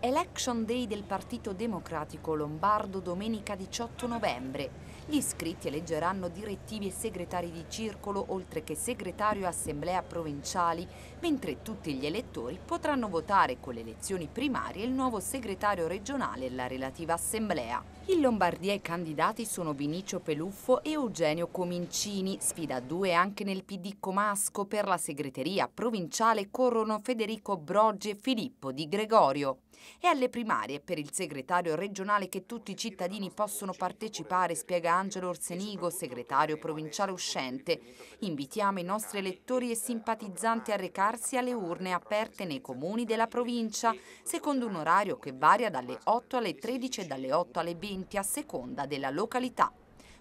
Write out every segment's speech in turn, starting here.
Election Day del Partito Democratico Lombardo domenica 18 novembre. Gli iscritti eleggeranno direttivi e segretari di circolo, oltre che segretario e assemblea provinciali, mentre tutti gli elettori potranno votare con le elezioni primarie il nuovo segretario regionale e la relativa assemblea. In Lombardia i candidati sono Vinicio Peluffo e Eugenio Comincini. Sfida 2 anche nel PD Comasco. Per la segreteria provinciale corrono Federico Broggi e Filippo Di Gregorio. E alle primarie, per il segretario regionale che tutti i cittadini possono partecipare, spiega Angelo Orsenigo, segretario provinciale uscente. Invitiamo i nostri elettori e simpatizzanti a recarsi alle urne aperte nei comuni della provincia, secondo un orario che varia dalle 8 alle 13 e dalle 8 alle 20 a seconda della località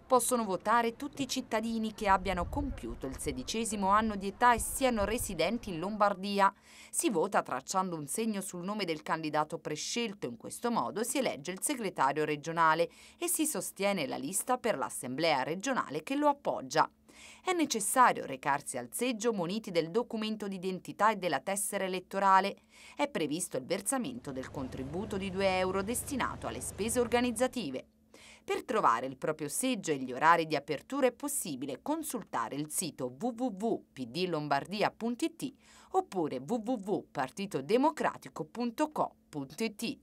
possono votare tutti i cittadini che abbiano compiuto il sedicesimo anno di età e siano residenti in Lombardia. Si vota tracciando un segno sul nome del candidato prescelto, in questo modo si elegge il segretario regionale e si sostiene la lista per l'assemblea regionale che lo appoggia. È necessario recarsi al seggio muniti del documento d'identità e della tessera elettorale. È previsto il versamento del contributo di 2 euro destinato alle spese organizzative. Per trovare il proprio seggio e gli orari di apertura è possibile consultare il sito www.pdlombardia.it oppure www.partitodemocratico.co.it.